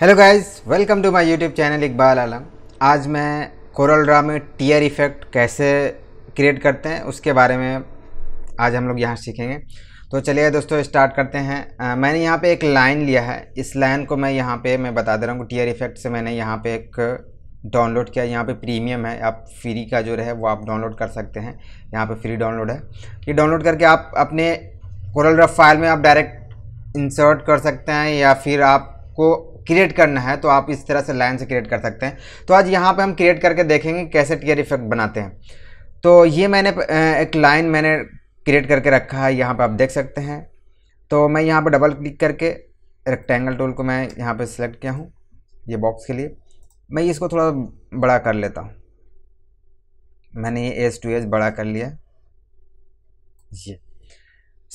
hello guys welcome to my YouTube channel Iqbal Alam आज मैं Corel draw में टीयर इफ़ेक्ट कैसे क्रिएट करते हैं उसके बारे में आज हम लोग यहाँ सीखेंगे तो चलिए दोस्तों स्टार्ट करते हैं आ, मैंने यहाँ पे एक लाइन लिया है इस लाइन को मैं यहाँ पे मैं बता दे रहा हूँ टीयर इफ़ेक्ट से मैंने यहाँ पर एक डाउनलोड किया यहाँ पर प्रीमियम है आप फ्री का जो है वो आप डाउनलोड कर सकते हैं यहाँ पर फ्री डाउनलोड है ये डाउनलोड करके आप अपने कोरल ड्रा फाइल में आप डायरेक्ट इंसर्ट कर सकते हैं या फिर आपको क्रिएट करना है तो आप इस तरह से लाइन से क्रिएट कर सकते हैं तो आज यहाँ पे हम क्रिएट करके देखेंगे कैसे टीयर इफेक्ट बनाते हैं तो ये मैंने एक लाइन मैंने क्रिएट करके रखा है यहाँ पर आप देख सकते हैं तो मैं यहाँ पर डबल क्लिक करके रेक्टेंगल टूल को मैं यहाँ पर सिलेक्ट किया हूँ ये बॉक्स के लिए मैं इसको थोड़ा बड़ा कर लेता हूँ मैंने ये एज टू एज बड़ा कर लिया ये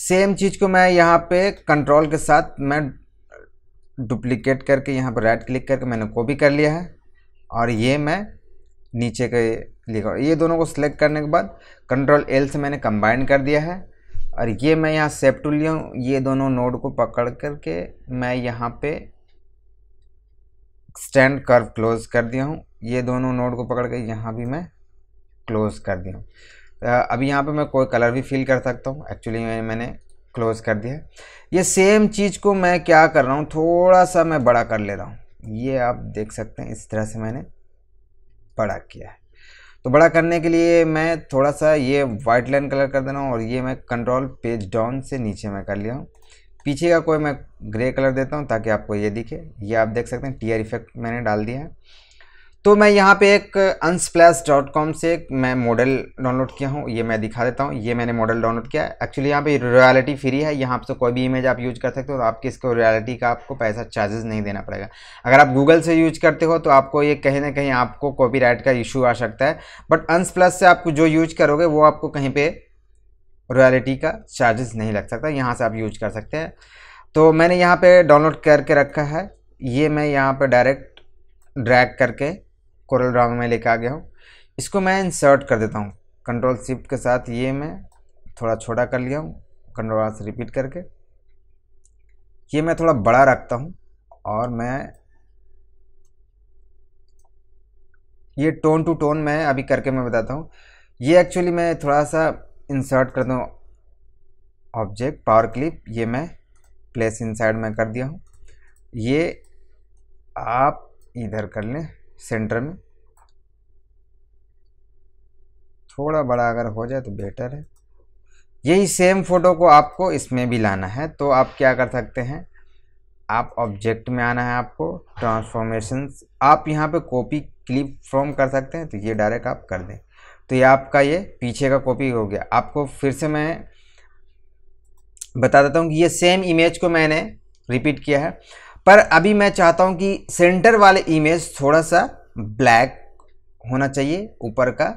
सेम चीज़ को मैं यहाँ पे कंट्रोल के साथ मैं डुप्लीकेट करके यहाँ पर राइट क्लिक करके मैंने कॉपी कर लिया है और ये मैं नीचे के लिख ये दोनों को सिलेक्ट करने के बाद कंट्रोल एल से मैंने कंबाइन कर दिया है और ये मैं यहाँ सेव टू लिया हूँ ये दोनों नोड को पकड़ करके मैं यहाँ पे स्टैंड कर्व क्लोज कर दिया हूँ ये दोनों नोड को पकड़ के यहाँ भी मैं क्लोज कर दिया हूँ अभी यहाँ पे मैं कोई कलर भी फील कर सकता हूँ एक्चुअली मैंने क्लोज कर दिया ये सेम चीज़ को मैं क्या कर रहा हूँ थोड़ा सा मैं बड़ा कर ले रहा हूँ ये आप देख सकते हैं इस तरह से मैंने बड़ा किया है तो बड़ा करने के लिए मैं थोड़ा सा ये वाइट लाइन कलर कर दे रहा हूँ और ये मैं कंट्रोल पेज डाउन से नीचे मैं कर लिया हूँ पीछे का कोई मैं ग्रे कलर देता हूँ ताकि आपको ये दिखे ये आप देख सकते हैं टीयर इफेक्ट मैंने डाल दिया है तो मैं यहाँ पे एक अनस्प्लैस डॉट कॉम से एक मैं मॉडल डाउनलोड किया हूँ ये मैं दिखा देता हूँ ये मैंने मॉडल डाउनलोड किया है एक्चुअली यहाँ पे रियलिटी फ्री है यहाँ से तो कोई भी इमेज आप यूज कर सकते हो तो आपके इसको रियलिटी का आपको पैसा चार्जेस नहीं देना पड़ेगा अगर आप गूगल से यूज करते हो तो आपको ये कहीं ना कहीं आपको कॉपी का इशू आ सकता है बट प्लस से आपको जो यूज करोगे वो आपको कहीं पर रॉयलिटी का चार्जेस नहीं लग सकता यहाँ से आप यूज कर सकते हैं तो मैंने यहाँ पर डाउनलोड करके रखा है ये मैं यहाँ पर डायरेक्ट ड्रैग करके कोरल ड्रॉ में लेके आ गया हूँ इसको मैं इंसर्ट कर देता हूँ कंट्रोल शिफ्ट के साथ ये मैं थोड़ा छोटा कर लिया हूँ कंट्रोल से रिपीट करके ये मैं थोड़ा बड़ा रखता हूँ और मैं ये टोन टू टोन मैं अभी करके मैं बताता हूँ ये एक्चुअली मैं थोड़ा सा इंसर्ट करता हूँ ऑब्जेक्ट पावर क्लिप ये मैं प्लेस इनसाइड में कर दिया हूँ ये आप इधर कर लें सेंटर में थोड़ा बड़ा अगर हो जाए तो बेटर है यही सेम फ़ोटो को आपको इसमें भी लाना है तो आप क्या कर सकते हैं आप ऑब्जेक्ट में आना है आपको ट्रांसफॉर्मेशन आप यहाँ पे कॉपी क्लिप फ्रॉम कर सकते हैं तो ये डायरेक्ट आप कर दें तो ये आपका ये पीछे का कॉपी हो गया आपको फिर से मैं बता देता हूँ कि ये सेम इमेज को मैंने रिपीट किया है पर अभी मैं चाहता हूँ कि सेंटर वाले इमेज थोड़ा सा ब्लैक होना चाहिए ऊपर का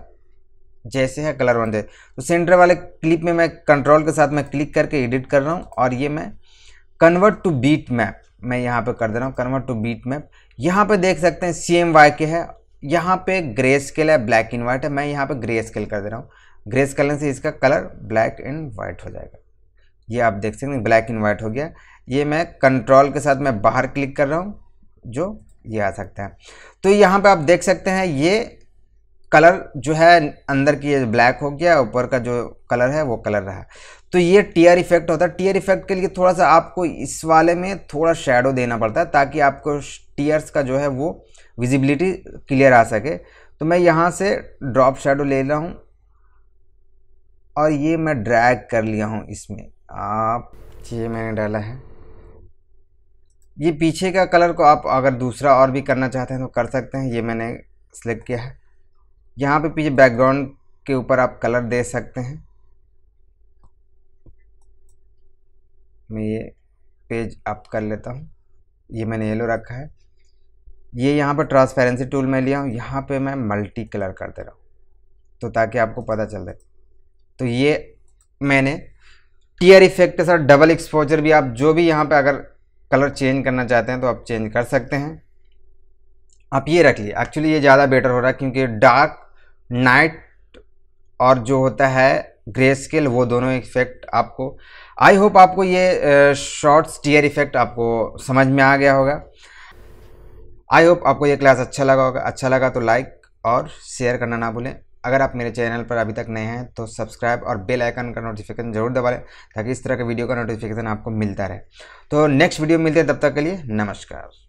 जैसे है कलर बनते तो सेंटर वाले क्लिप में मैं कंट्रोल के साथ मैं क्लिक करके एडिट कर रहा हूँ और ये मैं कन्वर्ट टू बीट मैप मैं यहाँ पे कर दे रहा हूँ कन्वर्ट टू बीट मैप यहाँ पे देख सकते हैं सी एम वाई के है यहाँ पे ग्रे स्केल है ब्लैक एंड वाइट है मैं यहाँ पे ग्रे स्केल कर दे रहा हूँ ग्रे स्केल से इसका कलर ब्लैक एंड वाइट हो जाएगा ये आप देख सकते हैं ब्लैक एंड वाइट हो गया ये मैं कंट्रोल के साथ मैं बाहर क्लिक कर रहा हूँ जो ये आ सकता है तो यहाँ पे आप देख सकते हैं ये कलर जो है अंदर की ये ब्लैक हो गया ऊपर का जो कलर है वो कलर रहा तो ये टीयर इफेक्ट होता है टीयर इफेक्ट के लिए थोड़ा सा आपको इस वाले में थोड़ा शेडो देना पड़ता है ताकि आपको टीयर्स का जो है वो विजिबिलिटी क्लियर आ सके तो मैं यहाँ से ड्रॉप शेडो ले रहा हूँ और ये मैं ड्रैग कर लिया हूँ इसमें आप ये मैंने डाला है ये पीछे का कलर को आप अगर दूसरा और भी करना चाहते हैं तो कर सकते हैं ये मैंने सेलेक्ट किया है यहाँ पे पीछे बैकग्राउंड के ऊपर आप कलर दे सकते हैं मैं ये पेज अप कर लेता हूँ ये मैंने येलो रखा है ये यहाँ पर ट्रांसपेरेंसी टूल में लिया हूँ यहाँ पे मैं मल्टी कलर कर दे रहा हूँ तो ताकि आपको पता चल जाए तो ये मैंने टीयर इफेक्ट के साथ डबल एक्सपोजर भी आप जो भी यहाँ पे अगर कलर चेंज करना चाहते हैं तो आप चेंज कर सकते हैं आप ये रख लिए एक्चुअली ये ज़्यादा बेटर हो रहा है क्योंकि डार्क नाइट और जो होता है ग्रे स्केल वो दोनों इफेक्ट आपको आई होप आपको ये शॉर्ट्स टीयर इफेक्ट आपको समझ में आ गया होगा आई होप आपको ये क्लास अच्छा लगा होगा अच्छा लगा तो लाइक और शेयर करना ना भूलें अगर आप मेरे चैनल पर अभी तक नए हैं तो सब्सक्राइब और बेल आइकन का नोटिफिकेशन जरूर दबा लें ताकि इस तरह के वीडियो का नोटिफिकेशन आपको मिलता रहे तो नेक्स्ट वीडियो मिलते हैं तब तक के लिए नमस्कार